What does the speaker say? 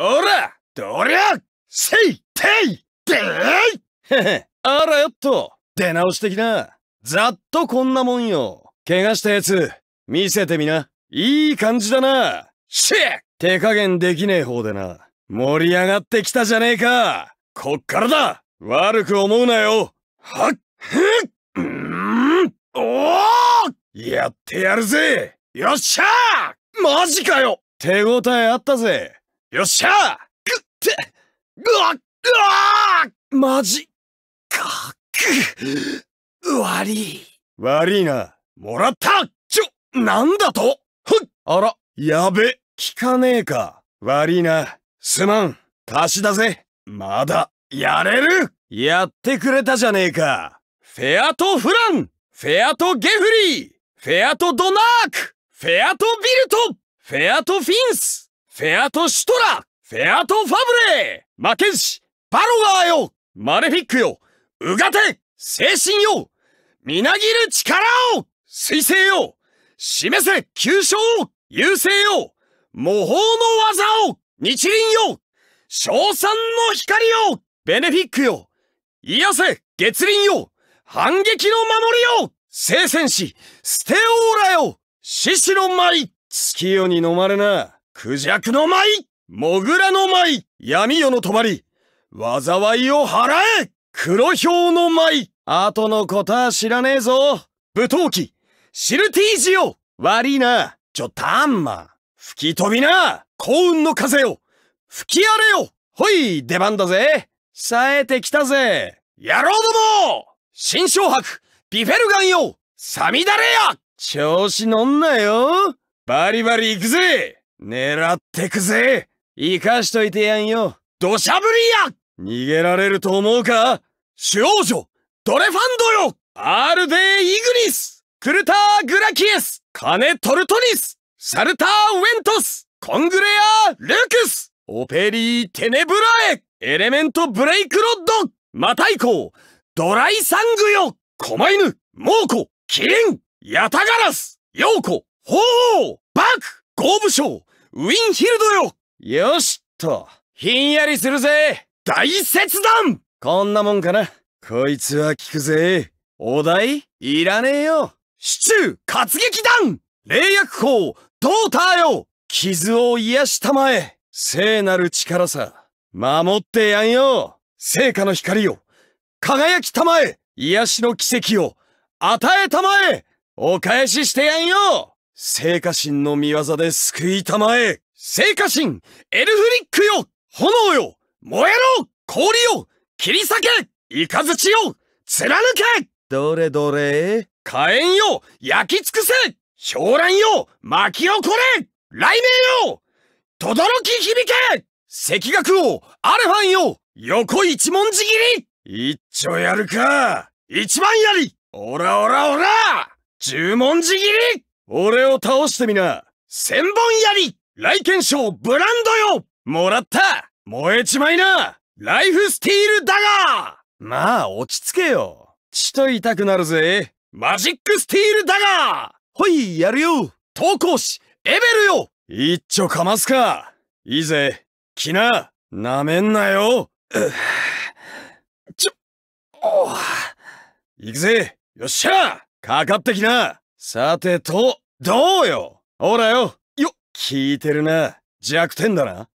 おらどりゃせいていでへいあらよっと出直してきなざっとこんなもんよ怪我したやつ見せてみないい感じだなシェ手加減できねえ方でな盛り上がってきたじゃねえかこっからだ悪く思うなよはっふっんおおやってやるぜよっしゃマジかよ手応えあったぜよっしゃぐってぐわっぐわーマジかく悪い悪いなもらったちょなんだとふっあらやべ聞かねえか悪いなすまん貸しだぜまだやれるやってくれたじゃねえかフェアト・フランフェアト・ゲフリーフェアト・ドナークフェアト・ビルトフェアト・フィンスフェアトシュトラフェアトファブレー負けンしパロガーよマレフィックようがて精神よみなぎる力を水星よ示せ急所を優勢よ模倣の技を日輪よ賞賛の光よベネフィックよ癒せ月輪よ反撃の守りよ聖戦士ステオーラよ獅子の舞月夜に飲まれな。クジャクの舞モグラの舞闇夜の止まり災いを払え黒ひょうの舞後のことは知らねえぞ武闘機シルティージオ悪いなちょ、たんま吹き飛びな幸運の風よ吹き荒れよほい出番だぜ冴えてきたぜ野郎ども新昇白ビフェルガンよさみだれや調子乗んなよバリバリ行くぜ狙ってくぜ生かしといてやんよ土砂降りや逃げられると思うか主王女ドレファンドよアールデー・イグニスクルター・グラキエスカネ・トルトニスシャルター・ウェントスコングレア・ルークスオペリー・テネブラエエレメント・ブレイク・ロッドマタイコドライ・サングよ狛犬猛虎キリンヤタガラスヨウコホウバクゴーブショウウィンヒルドよよしと、ひんやりするぜ大切断こんなもんかな。こいつは効くぜ。お題いらねえよ。シチュー活劇団霊薬砲ドーターよ傷を癒したまえ聖なる力さ。守ってやんよ聖火の光よ輝きたまえ癒しの奇跡を与えたまえお返ししてやんよ聖火神の見業で救いたまえ聖火神エルフリックよ炎よ燃えろ氷よ切り裂けイカズチよ貫けどれどれ火炎よ焼き尽くせ氷乱よ巻き起これ雷鳴よ轟き響け赤学王アルファンよ横一文字切り一丁やるか一番やりオラオラオラ十文字切り俺を倒してみな千本槍来剣賞ブランドよもらった燃えちまいなライフスティールだがまあ落ち着けよ。ちと痛くなるぜ。マジックスティールだがほい、やるよ投稿士、エベルよ一ょかますかいいぜ。きな、舐めんなよ。ちょ、お行くぜ。よっしゃかかってきなさてと、どうよほらよよ聞いてるな。弱点だな。